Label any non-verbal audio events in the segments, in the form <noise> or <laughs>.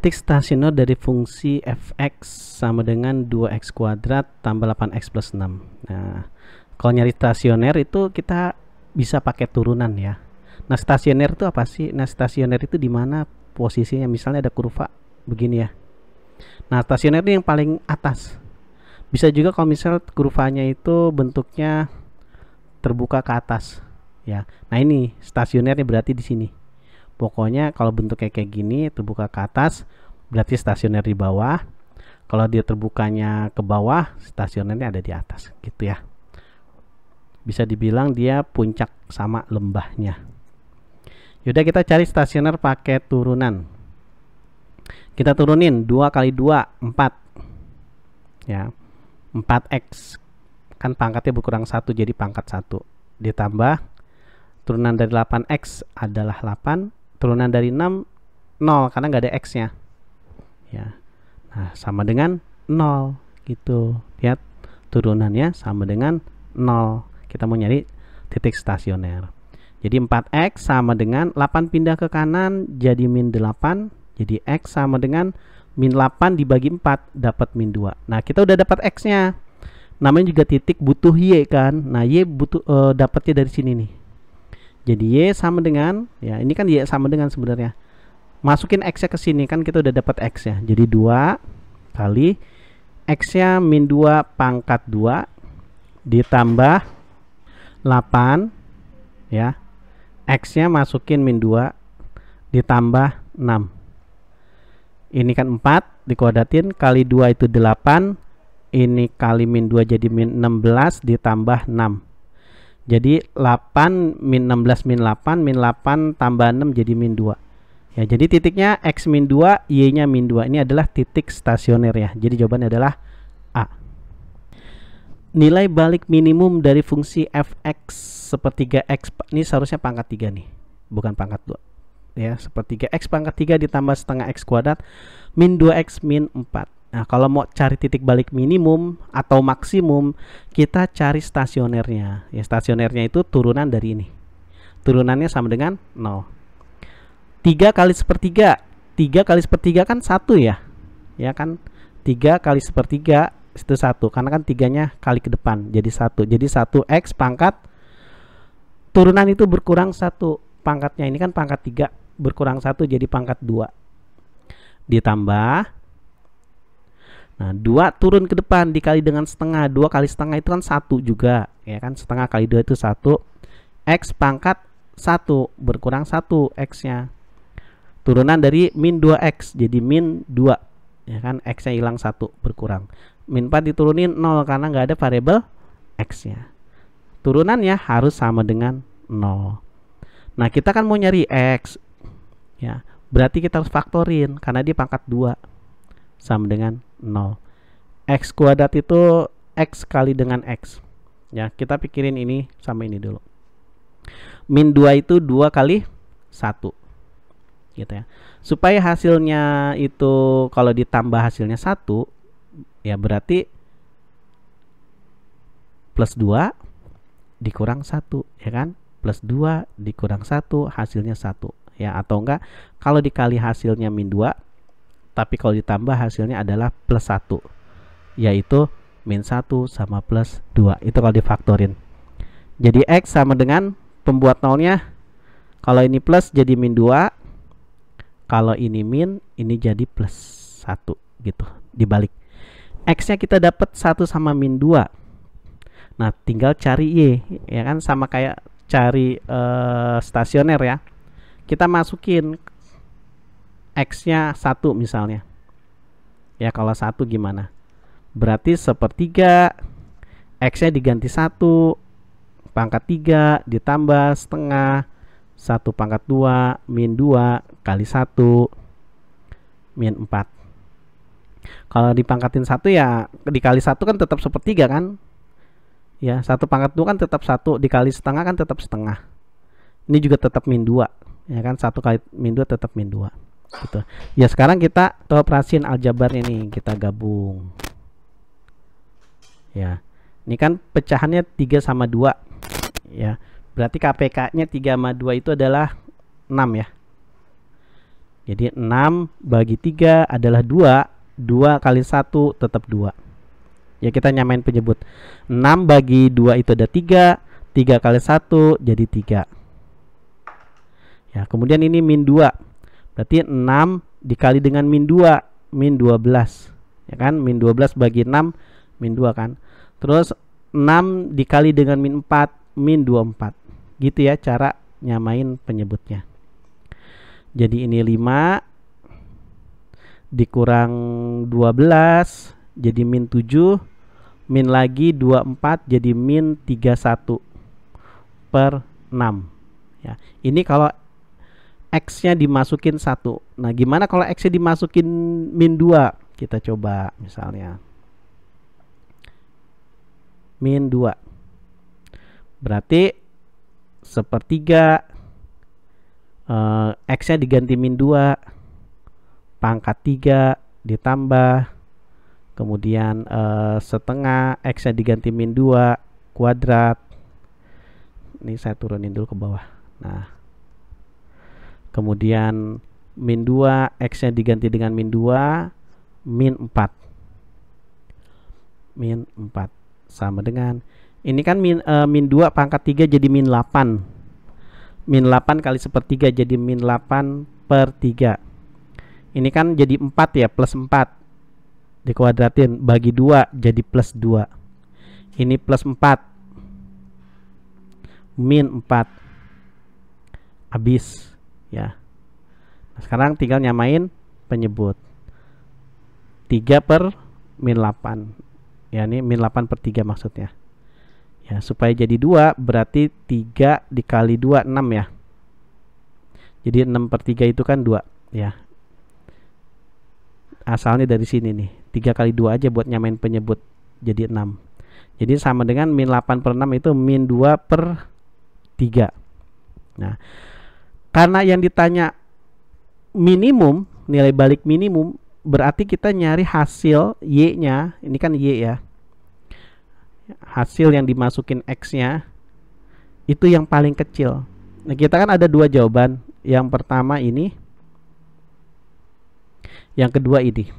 titik stasioner dari fungsi fx sama dengan 2x kuadrat tambah 8x plus 6 nah kalau nyari stasioner itu kita bisa pakai turunan ya nah stasioner itu apa sih nah stasioner itu di mana posisinya misalnya ada kurva begini ya nah stasioner itu yang paling atas bisa juga kalau misal kurvanya itu bentuknya terbuka ke atas ya nah ini stasionernya berarti di sini Pokoknya kalau bentuknya kayak gini terbuka ke atas berarti stasioner di bawah. Kalau dia terbukanya ke bawah, stasionernya ada di atas gitu ya. Bisa dibilang dia puncak sama lembahnya. Yaudah kita cari stasioner pakai turunan. Kita turunin 2 kali 2 4. Ya. 4x kan pangkatnya berkurang satu jadi pangkat satu ditambah turunan dari 8x adalah 8 turunan dari 6 0 karena nggak ada x-nya. Ya. Nah, sama dengan 0 gitu. Lihat turunannya sama dengan 0. Kita mau nyari titik stasioner. Jadi 4x sama dengan 8 pindah ke kanan jadi min 8. Jadi x sama dengan min 8 dibagi 4 dapat min 2. Nah, kita udah dapat x-nya. Namanya juga titik butuh y kan. Nah, y butuh uh, dapatnya dari sini nih. Jadi Y sama dengan ya ini kan Y sama dengan sebenarnya. Masukin X-nya ke sini kan kita udah dapat X ya. Jadi 2 kali X-nya min 2 pangkat 2 ditambah 8 ya. X-nya masukin min 2 ditambah 6. Ini kan 4 dikuadratin kali 2 itu 8. Ini kali min 2 jadi min 16 ditambah 6 jadi 8 min 16 min 8 min 8 tambah 6 jadi min 2. Ya, jadi titiknya X min 2, Y-nya min 2. Ini adalah titik stasioner ya. Jadi jawabannya adalah A. Nilai balik minimum dari fungsi fx sepertiga x ini seharusnya pangkat 3 nih, bukan pangkat 2. Ya, sepertiga x pangkat 3 ditambah setengah x kuadrat min 2x min 4 Nah, kalau mau cari titik balik minimum atau maksimum, kita cari stasionernya. Ya, stasionernya itu turunan dari ini. Turunannya sama dengan 0. 3 kali sepertiga. 3 kali sepertiga kan satu ya. Ya kan? 3 kali sepertiga itu satu karena kan tiganya kali ke depan jadi satu jadi satu x pangkat turunan itu berkurang satu pangkatnya ini kan pangkat tiga berkurang satu jadi pangkat dua ditambah Nah, dua turun ke depan dikali dengan setengah. dua kali setengah itu kan satu juga, ya kan? Setengah kali dua itu satu. X pangkat satu berkurang satu X-nya. Turunan dari min dua x jadi min dua Ya kan? X-nya hilang satu berkurang. Min 4 diturunin 0 karena nggak ada variabel X-nya. Turunannya harus sama dengan 0. Nah, kita kan mau nyari X. Ya, berarti kita harus faktorin karena dia pangkat 2 sama dengan 0. X kuadrat itu X kali dengan X. Ya, kita pikirin ini sama ini dulu. Min 2 itu 2 kali 1. Gitu ya. Supaya hasilnya itu kalau ditambah hasilnya 1, ya berarti plus 2 dikurang 1, ya kan? Plus 2 dikurang 1 hasilnya 1 ya atau enggak kalau dikali hasilnya min 2 tapi kalau ditambah hasilnya adalah plus 1 yaitu min 1 sama plus 2 itu kalau difaktorin jadi X sama dengan pembuat nolnya kalau ini plus jadi min 2 kalau ini min ini jadi plus 1 gitu dibalik X nya kita dapat 1 sama min 2 Nah, tinggal cari Y, ya kan sama kayak cari uh, stasioner ya. Kita masukin x-nya satu misalnya. Ya kalau satu gimana? Berarti sepertiga x-nya diganti satu pangkat tiga ditambah setengah satu pangkat dua min dua kali satu min empat. Kalau dipangkatin satu ya dikali satu kan tetap sepertiga kan? Ya satu pangkat dua kan tetap satu dikali setengah kan tetap setengah. Ini juga tetap min dua ya kan satu kali min dua tetap min dua gitu. ya sekarang kita toperasin aljabar ini kita gabung ya ini kan pecahannya 3 sama 2 ya berarti KPK nya 3 sama 2 itu adalah 6 ya jadi 6 bagi 3 adalah 2 2 kali 1 tetap 2 ya kita nyamain penyebut 6 bagi 2 itu ada 3 3 kali 1 jadi 3 ya kemudian ini min 2 Berarti 6 dikali dengan min 2, min 12. Ya kan? Min 12 bagi 6, min 2 kan. Terus 6 dikali dengan min 4, min 24. Gitu ya cara nyamain penyebutnya. Jadi ini 5 dikurang 12 jadi min 7 min lagi 24 jadi min 31 per 6 ya ini kalau X-nya dimasukin satu. Nah, gimana kalau X-nya dimasukin min 2? Kita coba misalnya. Min 2. Berarti sepertiga uh, X-nya diganti min 2. Pangkat 3 ditambah. Kemudian uh, setengah X-nya diganti min 2. Kuadrat. Ini saya turunin dulu ke bawah. Nah, kemudian min 2 x-nya diganti dengan min 2 min 4 min 4 sama dengan ini kan min, uh, min 2 pangkat 3 jadi min 8 min 8 kali sepertiga jadi min 8 per 3 ini kan jadi 4 ya plus 4 dikuadratin bagi 2 jadi plus 2 ini plus 4 min 4 habis ya nah, sekarang tinggal nyamain penyebut 3 per min 8 ya ini min 8 per 3 maksudnya ya supaya jadi 2 berarti 3 dikali 2 6 ya jadi 6 per 3 itu kan 2 ya asalnya dari sini nih 3 kali 2 aja buat nyamain penyebut jadi 6 jadi sama dengan min 8 per 6 itu min 2 per 3 nah karena yang ditanya minimum nilai balik minimum berarti kita nyari hasil y-nya ini kan y ya hasil yang dimasukin x-nya itu yang paling kecil nah kita kan ada dua jawaban yang pertama ini yang kedua ini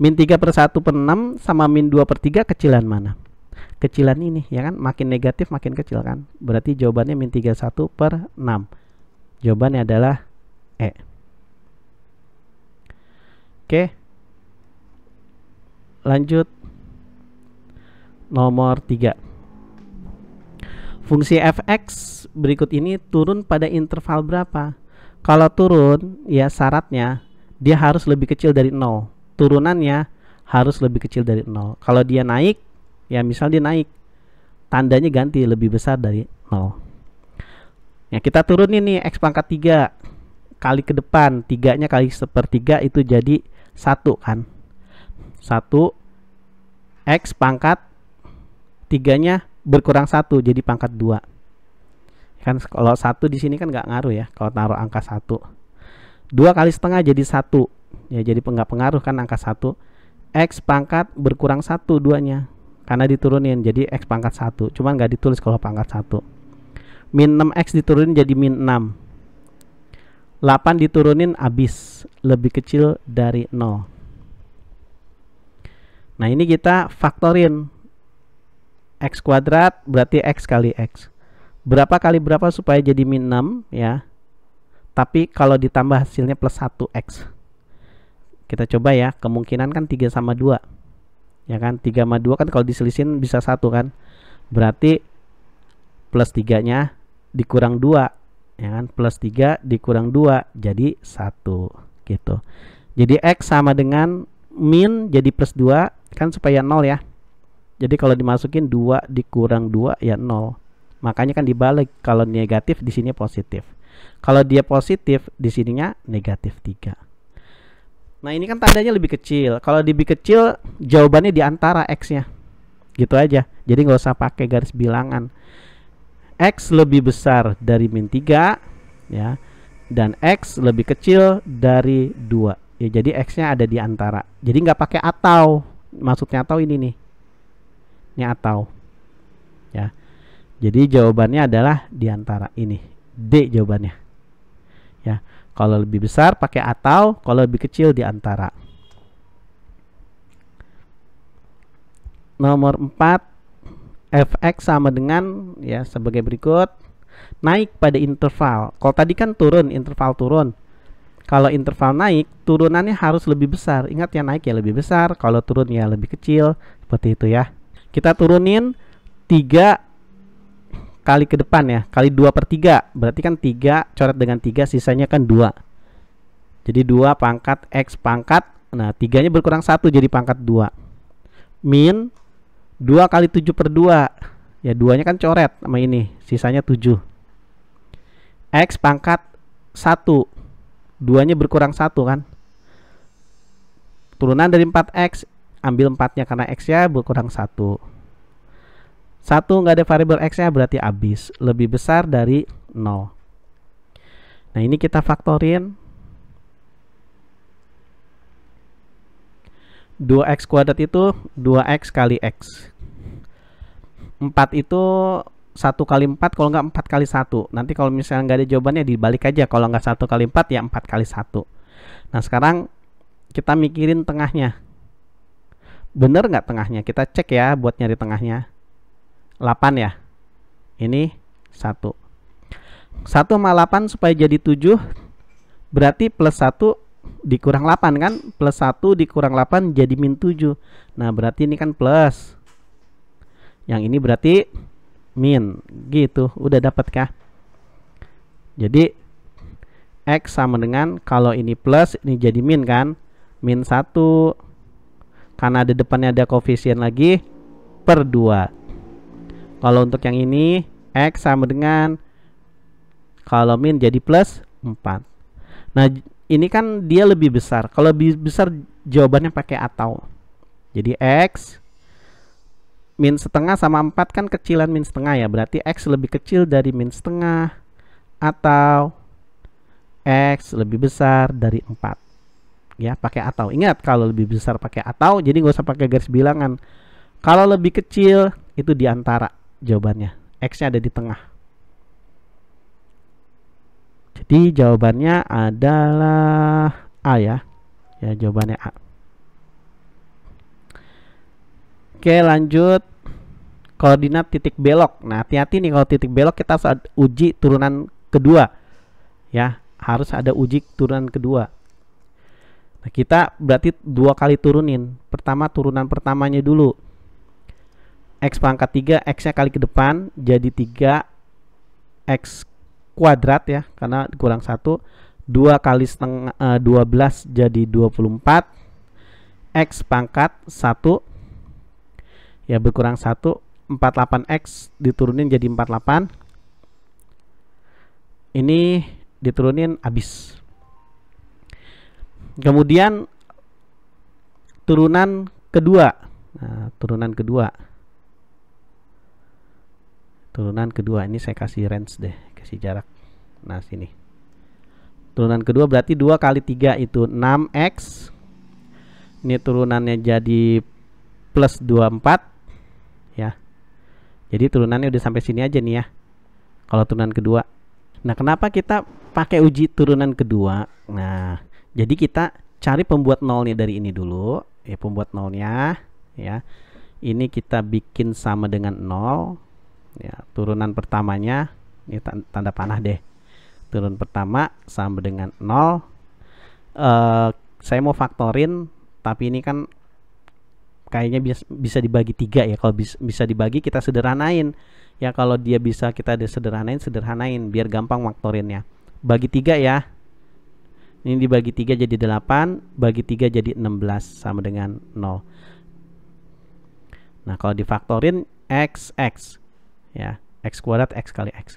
min 3 per 1 per 6 sama min 2 per 3 kecilan mana kecilan ini ya kan makin negatif makin kecil kan berarti jawabannya min 31 per 6 Jawabannya adalah E. Oke. Lanjut nomor 3. Fungsi fx berikut ini turun pada interval berapa? Kalau turun, ya syaratnya dia harus lebih kecil dari 0. Turunannya harus lebih kecil dari 0. Kalau dia naik, ya misal dia naik, tandanya ganti lebih besar dari 0. Ya kita turunin nih X pangkat 3 kali ke depan. Tiganya kali sepertiga itu jadi satu kan. satu X pangkat tiganya berkurang satu jadi pangkat dua Kan kalau satu di sini kan nggak ngaruh ya kalau taruh angka satu. Dua kali setengah jadi satu. Ya jadi nggak pengaruh kan angka satu. X pangkat berkurang satu duanya karena diturunin jadi X pangkat satu. Cuman nggak ditulis kalau pangkat satu min 6x diturunin jadi min 6 8 diturunin abis lebih kecil dari 0 nah ini kita faktorin x kuadrat berarti x kali x berapa kali berapa supaya jadi min 6 ya tapi kalau ditambah hasilnya plus 1x kita coba ya kemungkinan kan 3 sama 2 ya kan 3 sama 2 kan kalau diselisin bisa satu kan berarti plus 3 nya dikurang 2 ya kan plus 3 dikurang 2 jadi 1 gitu jadi X sama dengan min jadi plus 2 kan supaya 0 ya jadi kalau dimasukin 2 dikurang 2 ya 0 makanya kan dibalik kalau negatif di sini positif kalau dia positif di sininya negatif 3 Nah ini kan tandanya lebih kecil. Kalau lebih kecil jawabannya di antara x-nya, gitu aja. Jadi nggak usah pakai garis bilangan. X lebih besar dari min 3 ya dan X lebih kecil dari 2 ya jadi X nya ada di antara jadi nggak pakai atau maksudnya atau ini nih ini atau ya jadi jawabannya adalah di antara ini D jawabannya ya kalau lebih besar pakai atau kalau lebih kecil di antara nomor 4 fx sama dengan ya sebagai berikut naik pada interval. Kalau tadi kan turun, interval turun. Kalau interval naik, turunannya harus lebih besar. Ingat ya naik ya lebih besar, kalau turun ya lebih kecil, seperti itu ya. Kita turunin 3 kali ke depan ya, kali 2 per 3. Berarti kan 3 coret dengan 3, sisanya kan 2. Jadi 2 pangkat X pangkat, nah 3-nya berkurang 1 jadi pangkat 2. Min 2 kali 7 per 2 ya duanya kan coret sama ini sisanya 7 X pangkat 1 duanya berkurang 1 kan turunan dari 4X ambil 4 nya karena X nya berkurang 1 1 nggak ada variabel X nya berarti habis lebih besar dari 0 nah ini kita faktorin 2x kuadrat itu 2x kali x 4 itu 1 kali 4 kalau nggak 4 kali 1 nanti kalau misalnya nggak ada jawabannya dibalik aja kalau nggak 1 kali 4 ya 4 kali 1 nah sekarang kita mikirin tengahnya bener nggak tengahnya kita cek ya buat nyari tengahnya 8 ya ini 1 1 sama 8 supaya jadi 7 berarti plus 1 dikurang 8 kan plus 1 dikurang 8 jadi min 7 nah berarti ini kan plus yang ini berarti min gitu udah dapat kah jadi X sama dengan kalau ini plus ini jadi min kan min 1 karena ada depannya ada koefisien lagi per 2 kalau untuk yang ini X sama dengan kalau min jadi plus 4 nah ini kan dia lebih besar. Kalau lebih besar jawabannya pakai atau. Jadi X min setengah sama 4 kan kecilan min setengah ya. Berarti X lebih kecil dari min setengah atau X lebih besar dari 4. Ya, pakai atau. Ingat kalau lebih besar pakai atau, jadi nggak usah pakai garis bilangan. Kalau lebih kecil itu diantara jawabannya. X-nya ada di tengah. Jadi jawabannya adalah A ya. Ya, jawabannya A. Oke, lanjut koordinat titik belok. Nah, hati-hati nih kalau titik belok kita saat uji turunan kedua. Ya, harus ada uji turunan kedua. Nah, kita berarti dua kali turunin. Pertama turunan pertamanya dulu. X pangkat 3, X-nya kali ke depan jadi 3 X kuadrat ya karena kurang satu dua kali setengah uh, eh, 12 jadi 24 X pangkat satu ya berkurang 1 48X diturunin jadi 48 ini diturunin habis kemudian turunan kedua nah, turunan kedua turunan kedua ini saya kasih range deh si jarak nah sini turunan kedua berarti dua kali tiga itu 6x ini turunannya jadi plus 24 ya jadi turunannya udah sampai sini aja nih ya kalau turunan kedua nah kenapa kita pakai uji turunan kedua nah jadi kita cari pembuat nolnya dari ini dulu ya pembuat nolnya ya ini kita bikin sama dengan nol ya turunan pertamanya ini tanda panah deh turun pertama sama dengan 0 uh, eh, saya mau faktorin tapi ini kan kayaknya bisa, bisa dibagi tiga ya kalau bis, bisa dibagi kita sederhanain ya kalau dia bisa kita sederhanain sederhanain biar gampang faktorinnya bagi tiga ya ini dibagi tiga jadi 8 bagi tiga jadi 16 sama dengan 0 nah kalau difaktorin x x ya x kuadrat x kali x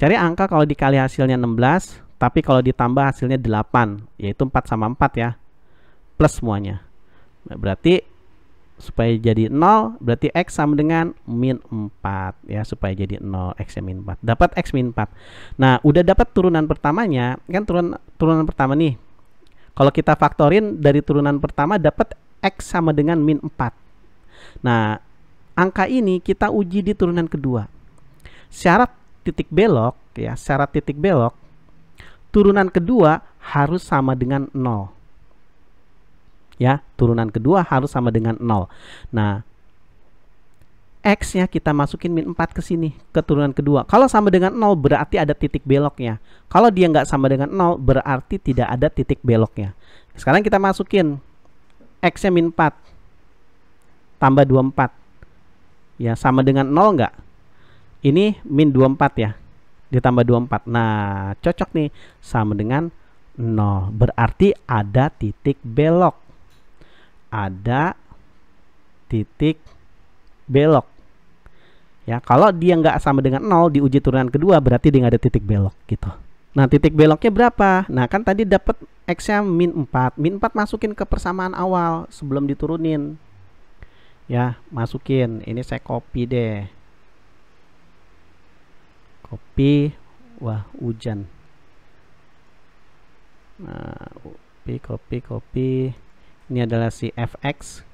Cari angka kalau dikali hasilnya 16, tapi kalau ditambah hasilnya 8, yaitu 4 sama 4 ya. Plus semuanya. Nah, berarti supaya jadi 0, berarti X sama dengan min 4 ya, supaya jadi 0 X min 4. Dapat X min 4. Nah, udah dapat turunan pertamanya, kan turun turunan pertama nih. Kalau kita faktorin dari turunan pertama dapat X sama dengan min 4. Nah, angka ini kita uji di turunan kedua. Syarat titik belok ya secara titik belok turunan kedua harus sama dengan nol ya turunan kedua harus sama dengan nol nah X nya kita masukin min 4 ke sini ke turunan kedua kalau sama dengan nol berarti ada titik beloknya kalau dia nggak sama dengan nol berarti tidak ada titik beloknya sekarang kita masukin X nya min 4 tambah 24 ya sama dengan nol nggak ini min 24 ya ditambah 24 nah cocok nih sama dengan 0 berarti ada titik belok ada titik belok ya kalau dia nggak sama dengan 0 di uji turunan kedua berarti dia nggak ada titik belok gitu nah titik beloknya berapa nah kan tadi dapat x nya min 4 min 4 masukin ke persamaan awal sebelum diturunin ya masukin ini saya copy deh kopi wah hujan nah, kopi kopi kopi ini adalah si fx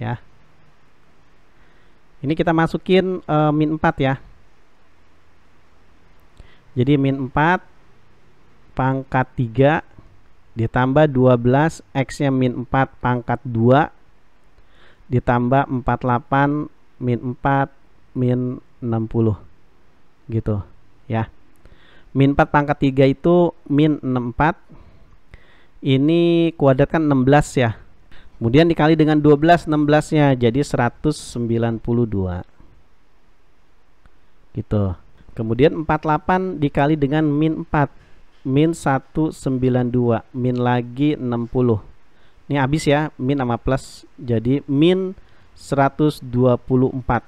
ya ini kita masukin uh, min 4 ya jadi min 4 pangkat 3 ditambah 12 x nya min 4 pangkat 2 ditambah 48 min 4 min 60 gitu ya min 4 pangkat 3 itu min 64 ini kuadrat kan 16 ya kemudian dikali dengan 12 16 nya jadi 192 gitu kemudian 48 dikali dengan min 4 min 192 min lagi 60 ini habis ya min sama plus jadi min 124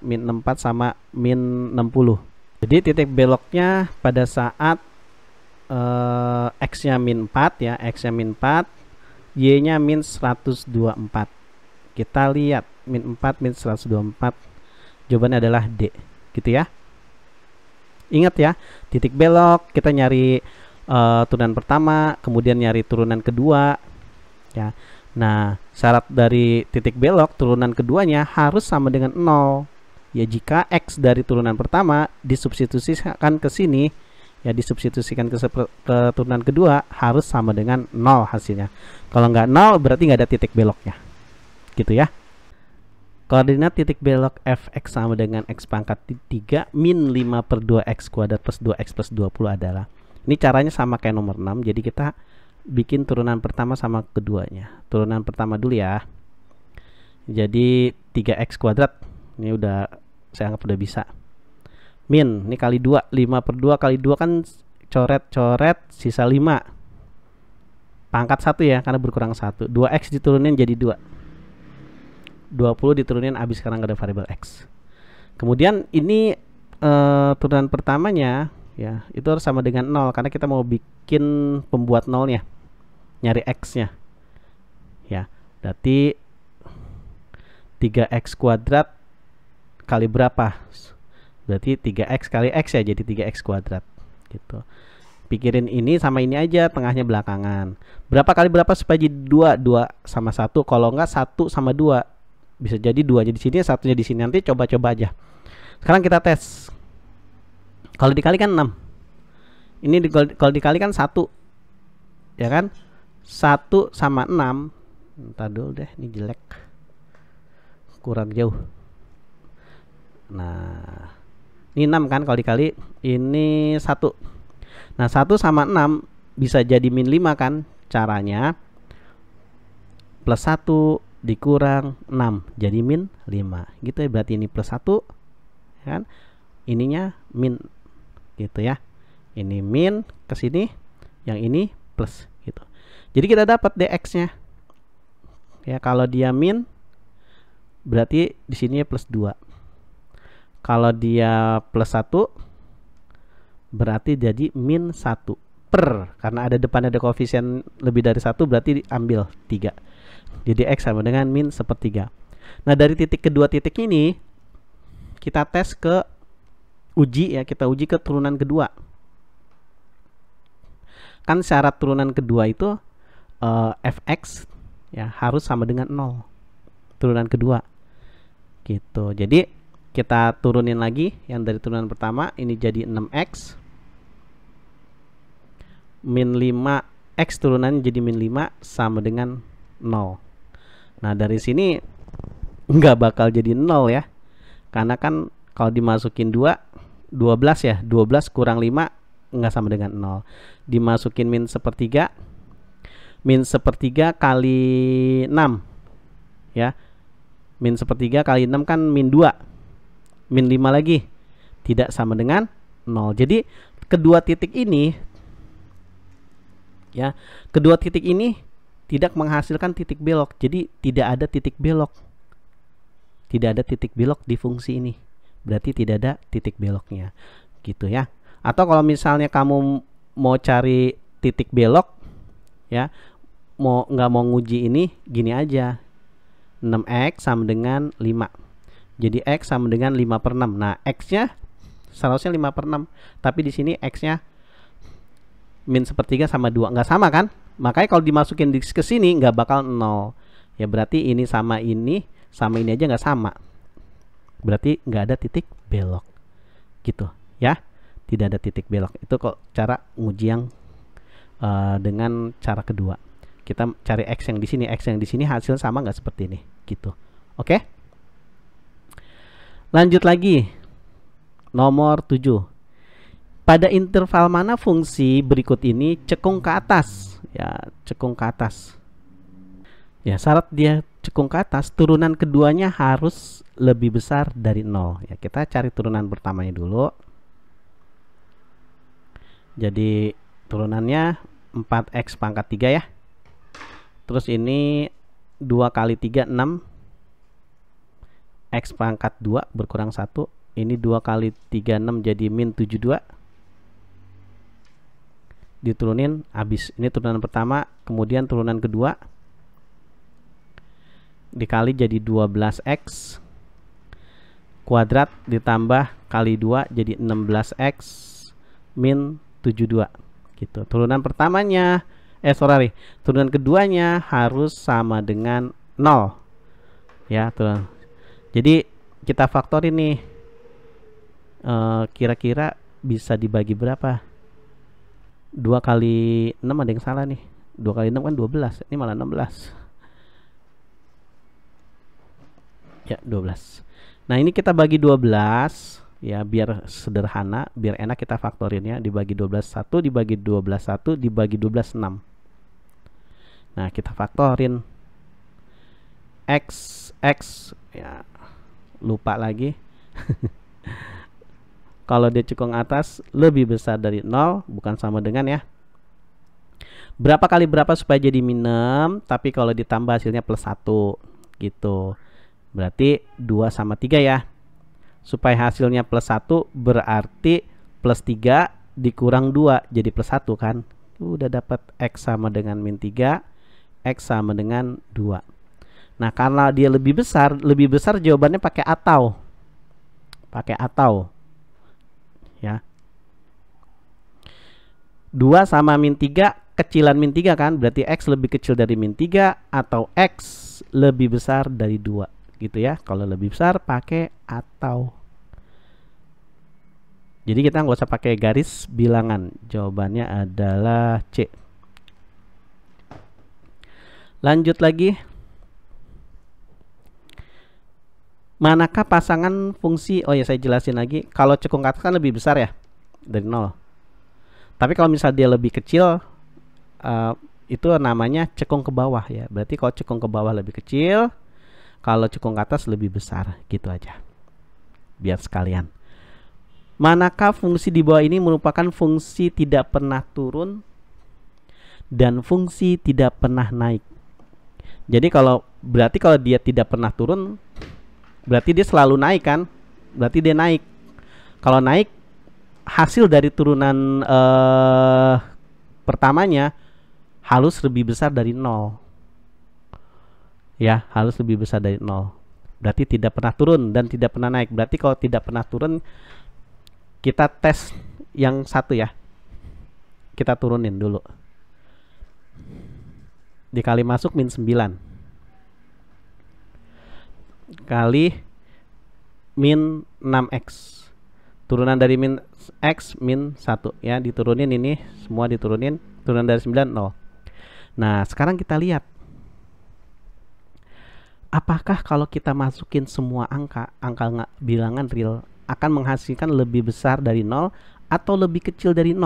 min 64 sama min 60 jadi titik beloknya pada saat uh, x-nya min 4 ya, x-nya min 4, y-nya min 124. Kita lihat min 4 min 124 jawabannya adalah D gitu ya. Ingat ya, titik belok kita nyari uh, turunan pertama, kemudian nyari turunan kedua ya. Nah, syarat dari titik belok turunan keduanya harus sama dengan 0 ya jika X dari turunan pertama disubstitusikan ke sini ya disubstitusikan ke, ke turunan kedua harus sama dengan nol hasilnya kalau nggak nol berarti nggak ada titik beloknya gitu ya koordinat titik belok fx sama dengan x pangkat 3 min 5 per 2x kuadrat plus 2x plus 20 adalah ini caranya sama kayak nomor 6 jadi kita bikin turunan pertama sama keduanya turunan pertama dulu ya jadi 3x kuadrat ini udah saya anggap udah bisa min ini kali dua, lima per dua kali dua kan coret-coret sisa lima pangkat satu ya karena berkurang satu. Dua x diturunin jadi Dua 20 diturunin abis sekarang nggak ada variabel x kemudian ini e, turunan pertamanya ya itu harus sama dengan nol karena kita mau bikin pembuat nolnya nyari x nya ya berarti 3x kuadrat kali berapa berarti 3x kali x ya jadi 3x kuadrat gitu pikirin ini sama ini aja tengahnya belakangan berapa kali berapa supaya jadi 2 2 sama 1 kalau enggak 1 sama 2 bisa jadi 2 jadi sini satunya di sini nanti coba-coba aja sekarang kita tes kalau dikalikan 6 ini di, kalau dikalikan 1 ya kan 1 sama 6 entar dulu deh ini jelek kurang jauh Nah, ini 6 kan kalau dikali ini 1. Nah, 1 sama 6 bisa jadi min 5 kan? Caranya plus 1 dikurang 6 jadi min 5. Gitu ya berarti ini plus 1 ya kan? Ininya min gitu ya. Ini min ke sini, yang ini plus gitu. Jadi kita dapat dx-nya. Ya, kalau dia min berarti di sini ya plus 2. Kalau dia plus satu, berarti jadi min satu per karena ada depan ada koefisien lebih dari satu berarti diambil tiga Jadi x sama dengan min sepertiga. Nah, dari titik kedua titik ini kita tes ke uji ya, kita uji ke turunan kedua. Kan syarat turunan kedua itu uh, fx ya harus sama dengan nol turunan kedua gitu jadi kita turunin lagi yang dari turunan pertama ini jadi 6x min 5 x turunan jadi min 5 sama dengan 0 nah dari sini nggak bakal jadi 0 ya karena kan kalau dimasukin 2 12 ya 12 kurang 5 nggak sama dengan 0 dimasukin min sepertiga min sepertiga kali 6 ya min sepertiga kali 6 kan min 2 min 5 lagi tidak sama dengan 0 jadi kedua titik ini ya kedua titik ini tidak menghasilkan titik belok jadi tidak ada titik belok tidak ada titik belok di fungsi ini berarti tidak ada titik beloknya gitu ya atau kalau misalnya kamu mau cari titik belok ya mau nggak mau nguji ini gini aja 6x sama dengan 5 jadi X sama dengan 5 per 6. Nah, X-nya seharusnya 5 per 6. Tapi di sini X-nya min sepertiga sama 2. Nggak sama kan? Makanya kalau dimasukin di ke sini nggak bakal 0. Ya berarti ini sama ini sama ini aja nggak sama. Berarti nggak ada titik belok. Gitu ya. Tidak ada titik belok. Itu kok cara nguji yang uh, dengan cara kedua kita cari x yang di sini, x yang di sini hasil sama nggak seperti ini, gitu. Oke? Okay? Lanjut lagi. Nomor 7. Pada interval mana fungsi berikut ini cekung ke atas? Ya, cekung ke atas. Ya, syarat dia cekung ke atas, turunan keduanya harus lebih besar dari 0. Ya, kita cari turunan pertamanya dulu. Jadi turunannya 4x pangkat 3 ya. Terus ini 2 kali 3 6 X pangkat 2 berkurang 1 ini 2 kali 36 jadi min 72 diturunin habis ini turunan pertama kemudian turunan kedua dikali jadi 12x kuadrat ditambah kali 2 jadi 16x min 72 gitu turunan pertamanya eh sorry turunan keduanya harus sama dengan 0 ya turunan jadi kita faktor ini eh, kira-kira uh, bisa dibagi berapa? dua kali 6 ada yang salah nih. dua kali 6 kan 12, ini malah 16. Ya, 12. Nah, ini kita bagi 12 ya biar sederhana, biar enak kita faktorinnya dibagi 12 1 dibagi 12 1 dibagi 12 6. Nah, kita faktorin x x ya lupa lagi <laughs> kalau dia cekung atas lebih besar dari 0 bukan sama dengan ya berapa kali berapa supaya jadi minum tapi kalau ditambah hasilnya plus 1 gitu berarti 2 sama 3 ya supaya hasilnya plus 1 berarti plus 3 dikurang 2 jadi plus 1 kan udah dapat X sama dengan min 3 X sama dengan 2 Nah, karena dia lebih besar, lebih besar jawabannya pakai atau. Pakai atau. Ya. dua sama min 3 kecilan min 3 kan berarti X lebih kecil dari min 3 atau X lebih besar dari dua gitu ya kalau lebih besar pakai atau jadi kita nggak usah pakai garis bilangan jawabannya adalah C lanjut lagi manakah pasangan fungsi oh ya saya jelasin lagi kalau cekung ke atas kan lebih besar ya dari nol tapi kalau misalnya dia lebih kecil uh, itu namanya cekung ke bawah ya berarti kalau cekung ke bawah lebih kecil kalau cekung ke atas lebih besar gitu aja biar sekalian manakah fungsi di bawah ini merupakan fungsi tidak pernah turun dan fungsi tidak pernah naik jadi kalau berarti kalau dia tidak pernah turun Berarti dia selalu naik kan? Berarti dia naik. Kalau naik hasil dari turunan uh, pertamanya halus lebih besar dari nol. Ya, halus lebih besar dari nol. Berarti tidak pernah turun dan tidak pernah naik. Berarti kalau tidak pernah turun kita tes yang satu ya. Kita turunin dulu. Dikali masuk min 9 kali min 6x turunan dari min x min 1 ya diturunin ini semua diturunin turunan dari 9 0 nah sekarang kita lihat apakah kalau kita masukin semua angka angka bilangan real akan menghasilkan lebih besar dari 0 atau lebih kecil dari 0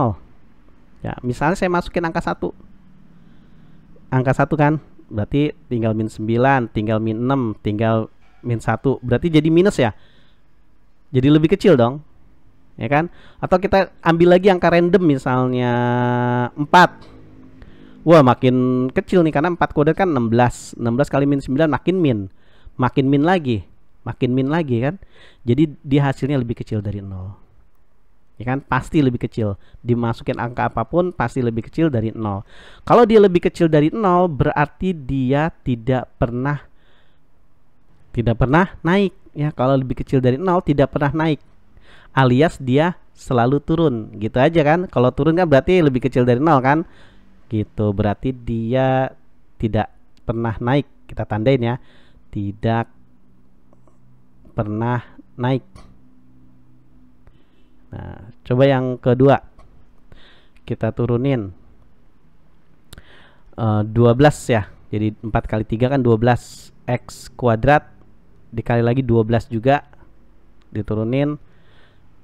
ya misalnya saya masukin angka 1 angka 1 kan berarti tinggal min 9 tinggal min 6 tinggal min satu berarti jadi minus ya jadi lebih kecil dong ya kan atau kita ambil lagi angka random misalnya 4 wah makin kecil nih karena 4 kode kan 16 16 kali min 9 makin min makin min lagi makin min lagi kan jadi dia hasilnya lebih kecil dari 0 ya kan pasti lebih kecil dimasukin angka apapun pasti lebih kecil dari 0 kalau dia lebih kecil dari 0 berarti dia tidak pernah tidak pernah naik ya kalau lebih kecil dari nol tidak pernah naik alias dia selalu turun gitu aja kan kalau turun kan berarti lebih kecil dari nol kan gitu berarti dia tidak pernah naik kita tandain ya tidak pernah naik nah coba yang kedua kita turunin e, eh, 12 ya jadi 4 kali 3 kan 12 X kuadrat dikali lagi 12 juga diturunin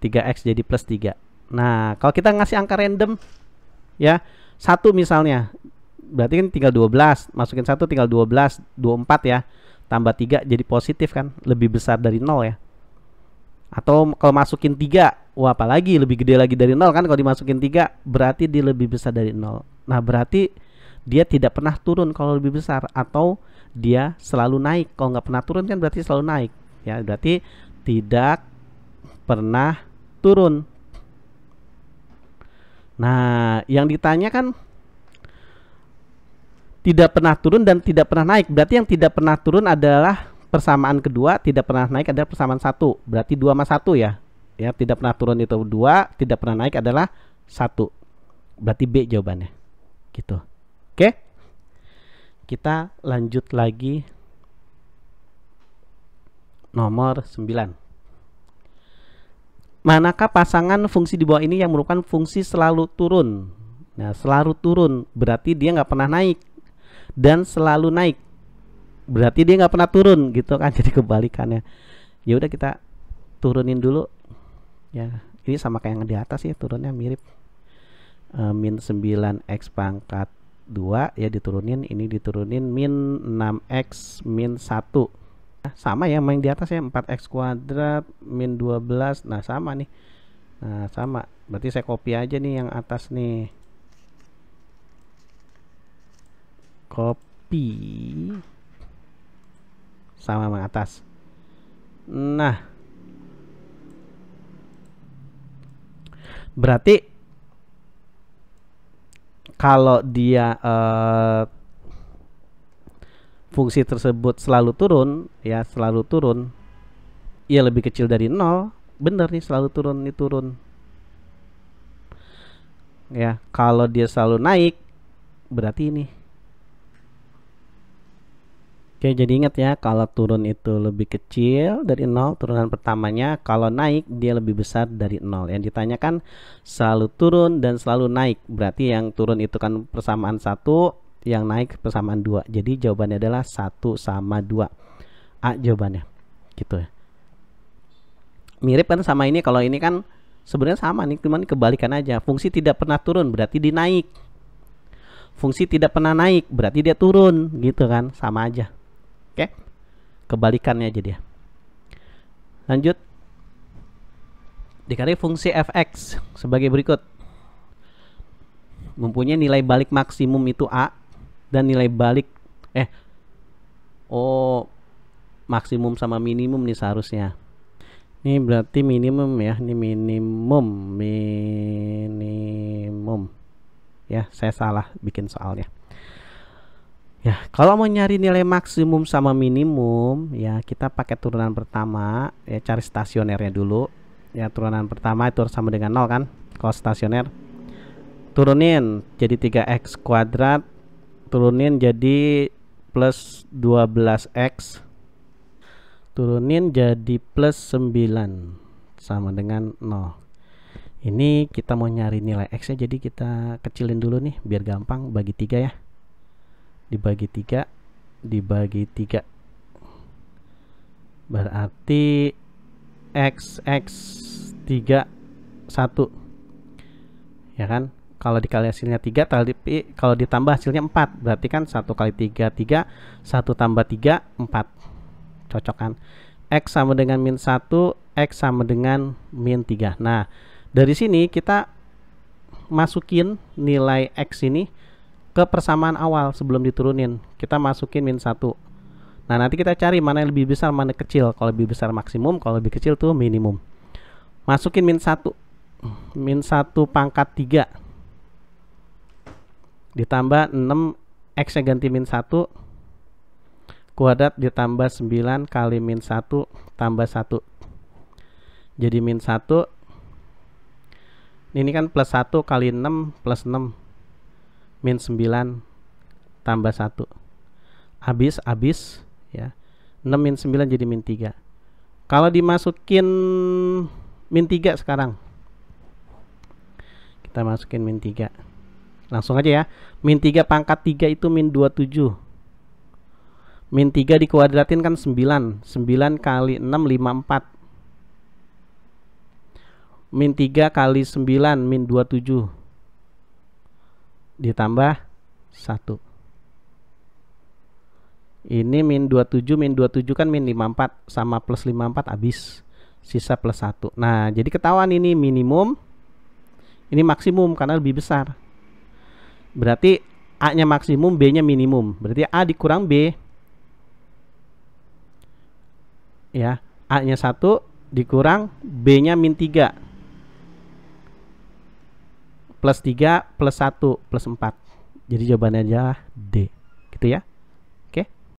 3x jadi plus 3 nah kalau kita ngasih angka random ya satu misalnya berarti kan tinggal 12 masukin satu tinggal 12 24 ya tambah 3 jadi positif kan lebih besar dari nol ya atau kalau masukin 3 wah apalagi lebih gede lagi dari nol kan kalau dimasukin 3 berarti dia lebih besar dari nol nah berarti dia tidak pernah turun kalau lebih besar atau dia selalu naik kalau nggak pernah turun kan berarti selalu naik ya berarti tidak pernah turun nah yang ditanya kan tidak pernah turun dan tidak pernah naik berarti yang tidak pernah turun adalah persamaan kedua tidak pernah naik adalah persamaan satu berarti dua mas satu ya ya tidak pernah turun itu dua tidak pernah naik adalah satu berarti B jawabannya gitu Oke. Kita lanjut lagi nomor 9. Manakah pasangan fungsi di bawah ini yang merupakan fungsi selalu turun? Nah, selalu turun berarti dia nggak pernah naik dan selalu naik berarti dia nggak pernah turun gitu kan <laughs> jadi kebalikannya ya udah kita turunin dulu ya ini sama kayak yang di atas ya turunnya mirip e, min 9 x pangkat 2 ya diturunin ini diturunin min 6x min 1 nah, sama ya main di atas ya 4x kuadrat min 12 nah sama nih nah sama berarti saya copy aja nih yang atas nih copy sama yang atas nah berarti kalau dia uh, fungsi tersebut selalu turun ya selalu turun ya lebih kecil dari nol bener nih selalu turun nih turun ya kalau dia selalu naik berarti ini Oke, jadi ingat ya, kalau turun itu lebih kecil dari nol turunan pertamanya. Kalau naik, dia lebih besar dari nol Yang ditanyakan selalu turun dan selalu naik. Berarti yang turun itu kan persamaan satu yang naik persamaan dua Jadi jawabannya adalah satu sama dua A jawabannya. Gitu ya. Mirip kan sama ini, kalau ini kan sebenarnya sama nih, cuman kebalikan aja. Fungsi tidak pernah turun, berarti dinaik. Fungsi tidak pernah naik, berarti dia turun. Gitu kan, sama aja. Oke. Okay? Kebalikannya aja dia. Lanjut. Dikali fungsi fx sebagai berikut. Mempunyai nilai balik maksimum itu a dan nilai balik eh oh maksimum sama minimum nih seharusnya. Ini berarti minimum ya, ini minimum, minimum. Ya, saya salah bikin soalnya. Ya, kalau mau nyari nilai maksimum sama minimum, ya kita pakai turunan pertama, ya cari stasionernya dulu. Ya, turunan pertama itu harus sama dengan nol kan? Kalau stasioner. Turunin jadi 3x kuadrat, turunin jadi plus 12x. Turunin jadi plus 9 sama dengan 0. Ini kita mau nyari nilai x-nya jadi kita kecilin dulu nih biar gampang bagi tiga ya dibagi 3 dibagi 3 berarti x x 3 1 ya kan kalau dikali hasilnya 3 tapi kalau ditambah hasilnya 4 berarti kan 1 kali 3 3 1 tambah 3 4 cocok kan X sama dengan min 1 X sama dengan min 3 nah dari sini kita masukin nilai X ini ke persamaan awal sebelum diturunin kita masukin min 1 nah nanti kita cari mana yang lebih besar mana kecil kalau lebih besar maksimum kalau lebih kecil tuh minimum masukin min 1 min 1 pangkat 3 ditambah 6 x nya ganti min 1 kuadrat ditambah 9 kali min 1 tambah 1 jadi min 1 ini kan plus 1 kali 6 plus 6 min 9 tambah 1 habis habis ya 6 min 9 jadi min 3 kalau dimasukin min 3 sekarang kita masukin min 3 langsung aja ya min 3 pangkat 3 itu min 27 min 3 dikuadratin kan 9 9 kali 6 54 min 3 kali 9 min 27 ditambah 1 ini min 27 min 27 kan min 54 sama plus 54 habis sisa plus 1 nah jadi ketahuan ini minimum ini maksimum karena lebih besar berarti A nya maksimum B nya minimum berarti A dikurang B ya A nya 1 dikurang B nya min 3 plus 3 plus 1 plus 4 jadi jawabannya adalah D gitu ya